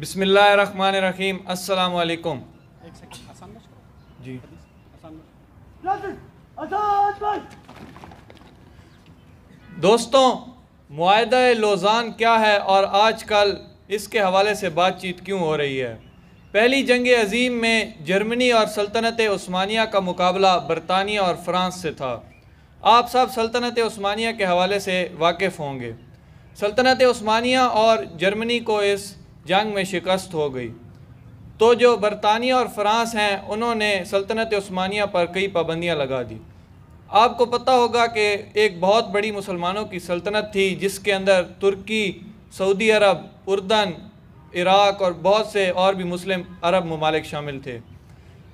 बिसमीम असलकुम जी दोस्तों माहदा लोजान क्या है और आज कल इसके हवाले से बातचीत क्यों हो रही है पहली जंग अजीम में जर्मनी और सल्तनत स्मानिया का मुकाबला बरतानिया और फ्रांस से था आप सब सल्तनत स्मानिया के हवाले से वाकिफ़ होंगे सल्तनत स्मानिया और जर्मनी को इस जंग में शिकस्त हो गई तो जो बरतानिया और फ्रांस हैं उन्होंने सल्तनत स्मानिया पर कई पाबंदियाँ लगा दी आपको पता होगा कि एक बहुत बड़ी मुसलमानों की सल्तनत थी जिसके अंदर तुर्की सऊदी अरब उर्दन इराक और बहुत से और भी मुस्लिम अरब ममालिक शामिल थे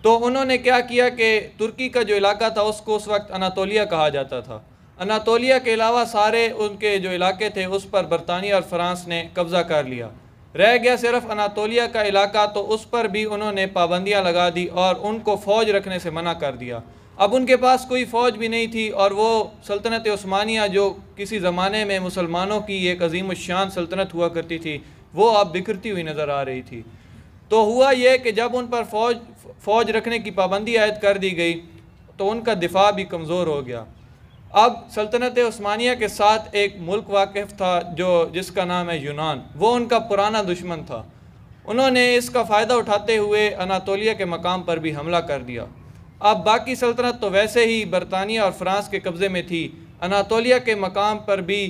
तो उन्होंने क्या किया कि तुर्की का जो इलाका था उसको उस वक्त अनातोलिया कहा जाता था अनातोलिया के अलावा सारे उनके जो इलाके थे उस पर बरतानिया और फ्रांस ने कब्ज़ा कर लिया रह गया सिर्फ अनातोलिया का इलाका तो उस पर भी उन्होंने पाबंदियाँ लगा दी और उनको फ़ौज रखने से मना कर दिया अब उनके पास कोई फ़ौज भी नहीं थी और वो सल्तनत ओस्मानिया जो किसी ज़माने में मुसलमानों की एक अजीम शान सल्तनत हुआ करती थी वो अब बिखरती हुई नज़र आ रही थी तो हुआ ये कि जब उन पर फ़ौज फ़ौज रखने की पाबंदी आयद कर दी गई तो उनका दिफा भी कमज़ोर हो गया अब सल्तनत उस्मानिया के साथ एक मुल्क वाकिफ था जो जिसका नाम है यूनान वो उनका पुराना दुश्मन था उन्होंने इसका फ़ायदा उठाते हुए अनातोलिया के मकाम पर भी हमला कर दिया अब बाकी सल्तनत तो वैसे ही बरतानिया और फ्रांस के कब्ज़े में थी अनातोलिया के मकाम पर भी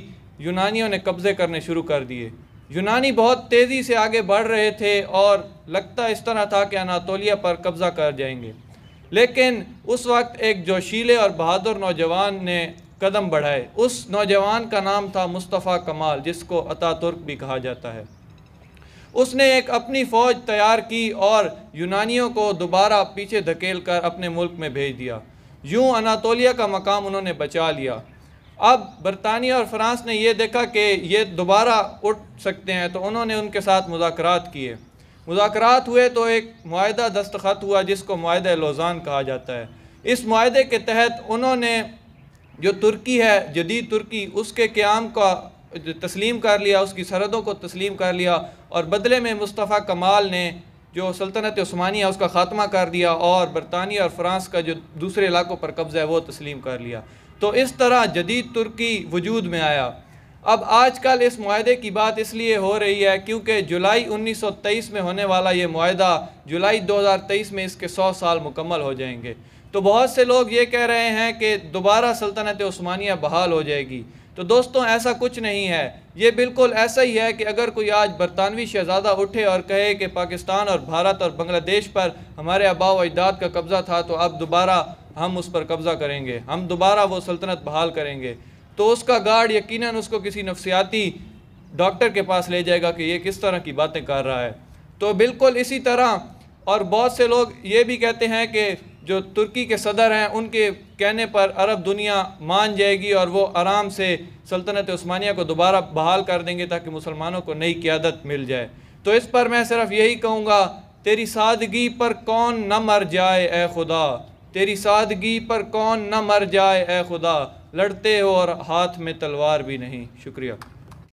यूनानियों ने कब्ज़े करने शुरू कर दिए यूनानी बहुत तेज़ी से आगे बढ़ रहे थे और लगता इस तरह था कि अनातोलिया पर कब्ज़ा कर जाएंगे लेकिन उस वक्त एक जोशीले और बहादुर नौजवान ने कदम बढ़ाए उस नौजवान का नाम था मुस्तफ़ा कमाल जिसको अता तुर्क भी कहा जाता है उसने एक अपनी फ़ौज तैयार की और यूनानियों को दोबारा पीछे धकेल कर अपने मुल्क में भेज दिया यूँ अनातोलिया का मकाम उन्होंने बचा लिया अब बरतानिया और फ्रांस ने यह देखा कि ये दोबारा उठ सकते हैं तो उन्होंने उनके साथ मुजाकर किए मुजाकर हुए तो एक माहा दस्तखत हुआ जिसको माहा लोजान कहा जाता है इस माहे के तहत उन्होंने जो तुर्की है जदीद तुर्की उसके क्याम का तस्लीम कर लिया उसकी सरहदों को तस्लीम कर लिया और बदले में मुस्तफ़ा कमाल ने जो सल्तनत स्मानी है उसका ख़ात्मा कर दिया और बरतानिया और फ्रांस का जो दूसरे इलाकों पर कब्ज़ा है वो तस्लीम कर लिया तो इस तरह जदीद तुर्की वजूद में आया अब आजकल इस माहे की बात इसलिए हो रही है क्योंकि जुलाई 1923 में होने वाला ये माहा जुलाई 2023 में इसके 100 साल मुकम्मल हो जाएंगे तो बहुत से लोग ये कह रहे हैं कि दोबारा सल्तनत स्मानिया बहाल हो जाएगी तो दोस्तों ऐसा कुछ नहीं है ये बिल्कुल ऐसा ही है कि अगर कोई आज बरतानवी शहजादा उठे और कहे कि पाकिस्तान और भारत और बांग्लादेश पर हमारे आबा अजदाद का कब्ज़ा था तो अब दोबारा हम उस पर कब्ज़ा करेंगे हम दोबारा वो सल्तनत बहाल करेंगे तो उसका गार्ड यकीन उसको किसी नफसियाती डॉक्टर के पास ले जाएगा कि ये किस तरह की बातें कर रहा है तो बिल्कुल इसी तरह और बहुत से लोग ये भी कहते हैं कि जो तुर्की के सदर हैं उनके कहने पर अरब दुनिया मान जाएगी और वो आराम से सल्तनत स्मानिया को दोबारा बहाल कर देंगे ताकि मुसलमानों को नई क्यादत मिल जाए तो इस पर मैं सिर्फ यही कहूँगा तेरी सादगी पर कौन न मर जाए ए खुदा तेरी सादगी पर कौन न मर जाए ए खुदा लड़ते हो और हाथ में तलवार भी नहीं शुक्रिया